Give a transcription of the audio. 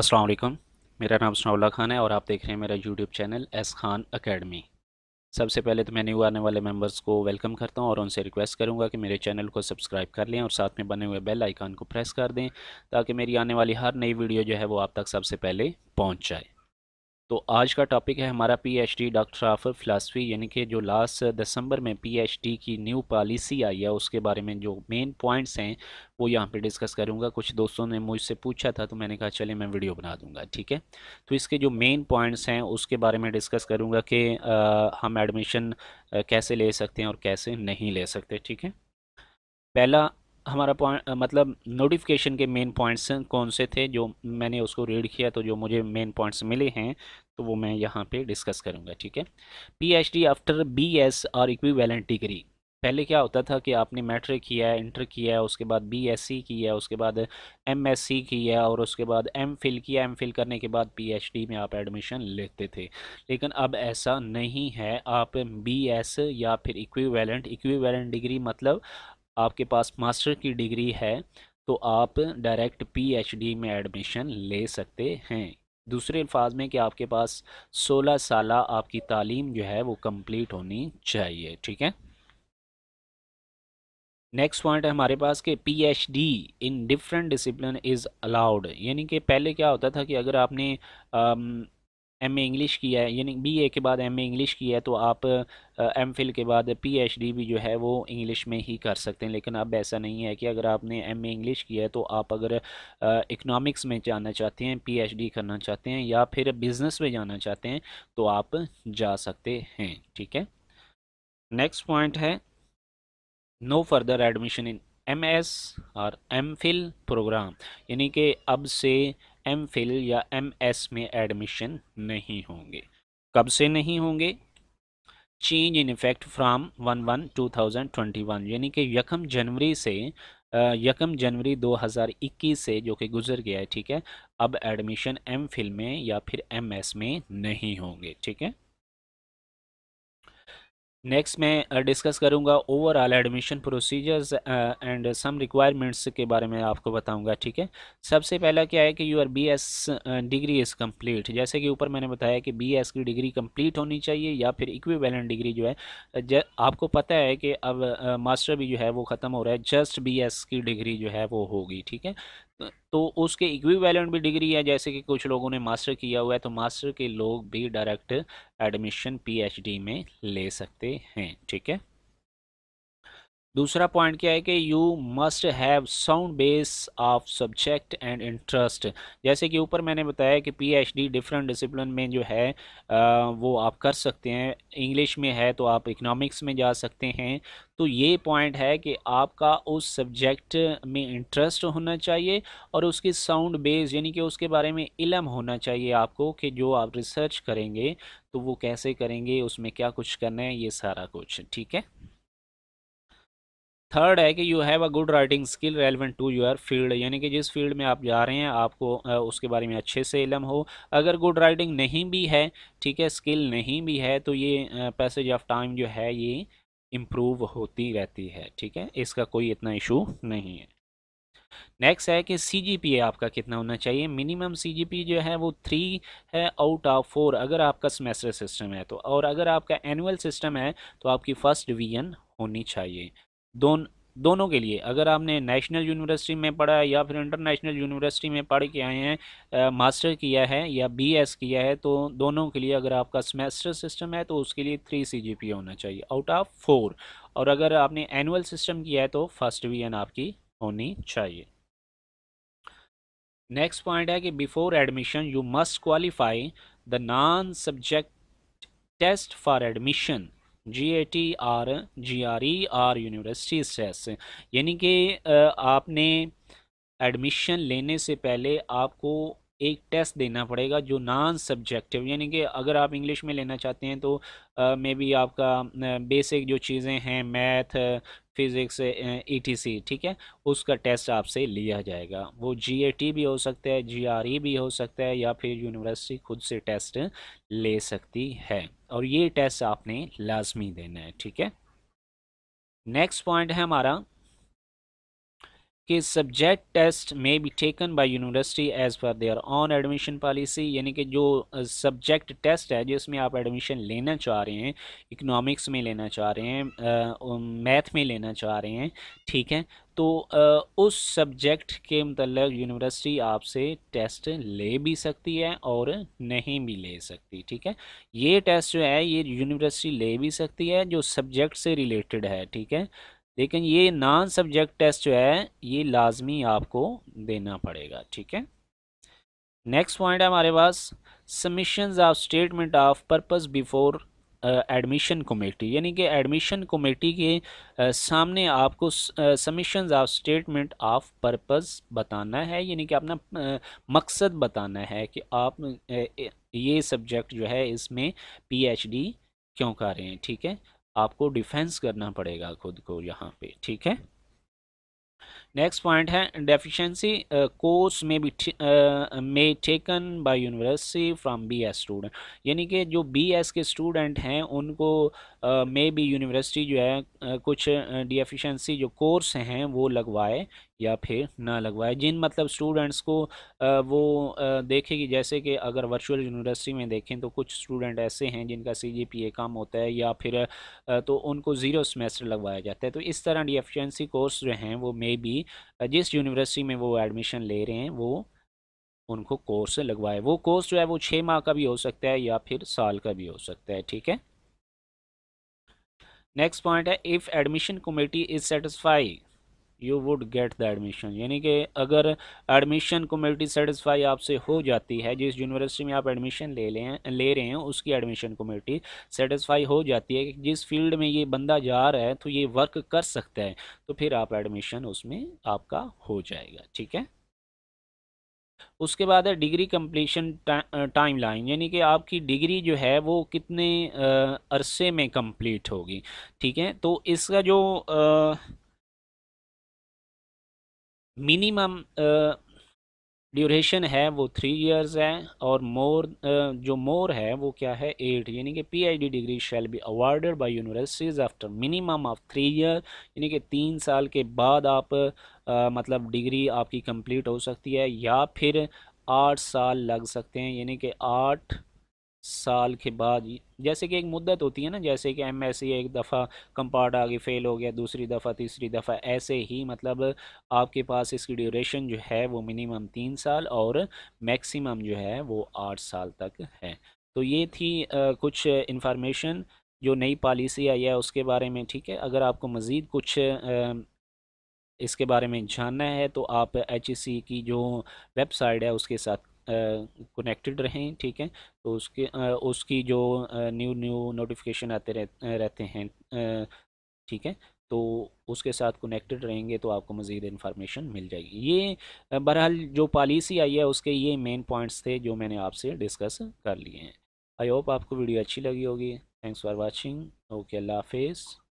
अस्सलाम वालेकुम मेरा नाम सनाउल्ला खान है और आप देख रहे हैं मेरा YouTube channel S Khan academy सबसे पहले तो मैं न्यू आने वाले मेंबर्स को वेलकम करता हूं और उनसे रिक्वेस्ट करूंगा कि मेरे चैनल को सब्सक्राइब कर लें और साथ में बने हुए बेल आइकान को प्रेस कर दें ताकि मेरी आने वाली हर नई वीडियो जो है वो आप तक सबसे पहले पहुँच जाए तो आज का टॉपिक है हमारा पीएचडी डॉक्टर ऑफ फिलासफ़ी यानी कि जो लास्ट दिसंबर में पीएचडी की न्यू पॉलिसी आई है उसके बारे में जो मेन पॉइंट्स हैं वो यहाँ पे डिस्कस करूँगा कुछ दोस्तों ने मुझसे पूछा था तो मैंने कहा चले मैं वीडियो बना दूँगा ठीक है तो इसके जो मेन पॉइंट्स हैं उसके बारे में डिस्कस करूँगा कि हम एडमिशन कैसे ले सकते हैं और कैसे नहीं ले सकते ठीक है पहला हमारा पॉइंट मतलब नोटिफिकेशन के मेन पॉइंट्स कौन से थे जो मैंने उसको रीड किया तो जो मुझे मेन पॉइंट्स मिले हैं तो वो मैं यहाँ पे डिस्कस करूँगा ठीक है पीएचडी आफ्टर बीएस और इक्विवेलेंट डिग्री पहले क्या होता था कि आपने मैट्रिक किया है इंटर किया है उसके बाद बीएससी किया है उसके बाद एमएससी किया है और उसके बाद एमफिल किया एमफिल करने के बाद पीएचडी में आप एडमिशन लेते थे लेकिन अब ऐसा नहीं है आप बीएस या फिर इक्विवेलेंट इक्विवेलेंट डिग्री मतलब आपके पास मास्टर की डिग्री है तो आप डायरेक्ट पीएचडी में एडमिशन ले सकते हैं दूसरे अल्फाज में कि आपके पास 16 साल आपकी तालीम जो है वो कंप्लीट होनी चाहिए ठीक है नेक्स्ट पॉइंट है हमारे पास कि PhD in different discipline is allowed यानी कि पहले क्या होता था कि अगर आपने आम, एम ए इंग्लिश किया है यानी बी ए के बाद एम ए इंग्लिश किया है तो आप एम फिल के बाद पी एच डी भी जो है वो इंग्लिश में ही कर सकते हैं लेकिन अब ऐसा नहीं है कि अगर आपने एम ए इंग्लिश किया है तो आप अगर इकनॉमिक्स में जाना चाहते हैं पी एच डी करना चाहते हैं या फिर बिज़नेस में जाना चाहते हैं तो आप जा सकते हैं ठीक है नेक्स्ट पॉइंट है no further admission in M S और एम फिल प्रोग्राम यानी कि अब से एम फिल या एम एस में एडमिशन नहीं होंगे कब से नहीं होंगे change in effect from one one two thousand twenty one यानी कि यकम जनवरी से यकम जनवरी दो हजार इक्कीस से जो कि गुजर गया है ठीक है अब एडमिशन एम फिल में या फिर एम एस में नहीं होंगे ठीक है नेक्स्ट मैं डिस्कस uh, करूंगा overall admission procedures and some requirements के बारे में आपको बताऊंगा ठीक है सबसे पहला क्या है कि your B S degree is complete जैसे कि ऊपर मैंने बताया कि बी एस की डिग्री कंप्लीट होनी चाहिए या फिर इक्विवेलेंट डिग्री जो है ज, आपको पता है कि अब मास्टर uh, भी जो है वो ख़त्म हो रहा है जस्ट बी एस की डिग्री जो है वो होगी ठीक है तो उसके इक्विवेलेंट भी डिग्री है जैसे कि कुछ लोगों ने मास्टर किया हुआ है तो मास्टर के लोग भी डायरेक्ट एडमिशन पीएचडी में ले सकते हैं ठीक है दूसरा पॉइंट क्या है कि you must have sound base of subject and interest जैसे कि ऊपर मैंने बताया कि पीएचडी डिफरेंट डिसिप्लिन में जो है वो आप कर सकते हैं इंग्लिश में है तो आप इकोनॉमिक्स में जा सकते हैं तो ये पॉइंट है कि आपका उस सब्जेक्ट में इंटरेस्ट होना चाहिए और उसकी साउंड बेस यानी कि उसके बारे में इलम होना चाहिए आपको कि जो आप रिसर्च करेंगे तो वो कैसे करेंगे उसमें क्या कुछ करना है ये सारा कुछ ठीक है थर्ड है कि you have a good writing skill relevant to your field यानी कि जिस फील्ड में आप जा रहे हैं आपको उसके बारे में अच्छे से इलम हो अगर गुड राइटिंग नहीं भी है ठीक है स्किल नहीं भी है तो ये पैसेज ऑफ टाइम जो है ये इम्प्रूव होती रहती है ठीक है इसका कोई इतना इशू नहीं है नेक्स्ट है कि सी आपका कितना होना चाहिए मिनिमम सी जो है वो थ्री है आउट ऑफ फोर अगर आपका सेमेस्टर सिस्टम है तो और अगर आपका एनुअल सिस्टम है तो आपकी फ़र्स्ट डिवीजन होनी चाहिए दोन दोनों के लिए अगर आपने नेशनल यूनिवर्सिटी में पढ़ा है या फिर इंटरनेशनल यूनिवर्सिटी में पढ़ के आए हैं मास्टर किया है या बीएस किया है तो दोनों के लिए अगर आपका सेमेस्टर सिस्टम है तो उसके लिए थ्री सीजीपीए होना चाहिए आउट ऑफ फोर और अगर आपने एनुअल सिस्टम किया है तो फर्स्ट डिवीजन आपकी होनी चाहिए नेक्स्ट पॉइंट है कि before admission you must qualify the non subject test for admission G A T or G R E or university stress यानी कि आपने एडमिशन लेने से पहले आपको एक टेस्ट देना पड़ेगा जो नॉन सब्जेक्टिव यानी कि अगर आप इंग्लिश में लेना चाहते हैं तो मे बी आपका बेसिक जो चीज़ें हैं मैथ फिज़िक्स ईटीसी ठीक है उसका टेस्ट आपसे लिया जाएगा वो जीएटी भी हो सकता है जीआरई e भी हो सकता है या फिर यूनिवर्सिटी खुद से टेस्ट ले सकती है और ये टेस्ट आपने लाजमी देना है ठीक है नेक्स्ट पॉइंट है हमारा कि subject test may be taken by university as per their own admission policy यानी कि जो सब्जेक्ट टेस्ट है जिसमें आप एडमिशन लेना चाह रहे हैं इकनॉमिक्स में लेना चाह रहे हैं मैथ में लेना चाह रहे हैं ठीक है तो उस सब्जेक्ट के मतलब यूनिवर्सिटी आपसे टेस्ट ले भी सकती है और नहीं भी ले सकती ठीक है ये टेस्ट जो है ये यूनिवर्सिटी ले भी सकती है जो सब्जेक्ट से रिलेटेड है ठीक है लेकिन ये नॉन सब्जेक्ट टेस्ट जो है ये लाजमी आपको देना पड़ेगा ठीक है नेक्स्ट पॉइंट है हमारे पास submission of statement of purpose before admission committee यानी कि एडमिशन कमेटी के uh, सामने आपको submission of statement of purpose बताना है यानी कि अपना uh, मकसद बताना है कि आप uh, ये सब्जेक्ट जो है इसमें पीएचडी क्यों कर रहे हैं ठीक है आपको डिफेंस करना पड़ेगा खुद को यहाँ पे ठीक है नेक्स्ट पॉइंट है डेफिशिएंसी कोर्स में भी may taken by university from B S student यानी कि जो बी एस के स्टूडेंट हैं उनको मे बी यूनिवर्सिटी जो है uh, कुछ डेफिशिएंसी uh, जो कोर्स हैं वो लगवाए या फिर ना लगवाए जिन मतलब स्टूडेंट्स को uh, वो uh, देखेगी जैसे कि अगर वर्चुअल यूनिवर्सिटी में देखें तो कुछ स्टूडेंट ऐसे हैं जिनका सी जी पी ए कम होता है या फिर uh, तो उनको ज़ीरो सेमेस्टर लगवाया जाता है तो इस तरह डेफिशिएंसी कोर्स जो हैं वो मे बी जिस यूनिवर्सिटी में वो एडमिशन ले रहे हैं वो उनको कोर्स लगवाए वो कोर्स जो है वो छः माह का भी हो सकता है या फिर साल का भी हो सकता है ठीक है नेक्स्ट पॉइंट है if admission committee is satisfy you would get the admission यानी कि अगर एडमिशन कमेटी सेटिस्फाई आपसे हो जाती है जिस यूनिवर्सिटी में आप एडमिशन ले लें ले रहे हैं उसकी एडमिशन कमेटी सेटिस्फाई हो जाती है कि जिस फील्ड में ये बंदा जा रहा है तो ये वर्क कर सकता है तो फिर आप एडमिशन उसमें आपका हो जाएगा ठीक है उसके बाद है डिग्री कम्प्लीशन टाइम लाइन यानी कि आपकी डिग्री जो है वो कितने अरसे में कम्प्लीट होगी ठीक है तो इसका जो आ, मिनिमम ड्यूरेशन है वो थ्री इयर्स है और मोर जो मोर है वो क्या है एट यानी कि PhD degree shall be awarded by universities after minimum of three year यानी कि तीन साल के बाद आप आ, मतलब डिग्री आपकी कंप्लीट हो सकती है या फिर आठ साल लग सकते हैं यानी कि आठ साल के बाद जैसे कि एक मुद्दत होती है ना जैसे कि एम एस एक दफ़ा कंपार्ट आगे फेल हो गया दूसरी दफ़ा तीसरी दफ़ा ऐसे ही मतलब आपके पास इसकी ड्यूरेशन जो है वो मिनिमम तीन साल और मैक्सिमम जो है वो आठ साल तक है तो ये थी आ, कुछ इन्फॉर्मेशन जो नई पॉलिसी आई है उसके बारे में ठीक है अगर आपको मज़ीद कुछ आ, इसके बारे में जानना है तो आप एच e की जो वेबसाइट है उसके साथ कनेक्टेड रहें ठीक है तो उसके आ, उसकी जो न्यू न्यू नोटिफिकेशन आते रह, रहते हैं ठीक है तो उसके साथ कनेक्टेड रहेंगे तो आपको मज़ीद इन्फॉर्मेशन मिल जाएगी ये बहरहाल जो पॉलिसी आई है उसके ये मेन पॉइंट्स थे जो मैंने आपसे डिस्कस कर लिए हैं आई होप आपको वीडियो अच्छी लगी होगी थैंक्स फॉर वाचिंग ओके अल्लाह हाफिज़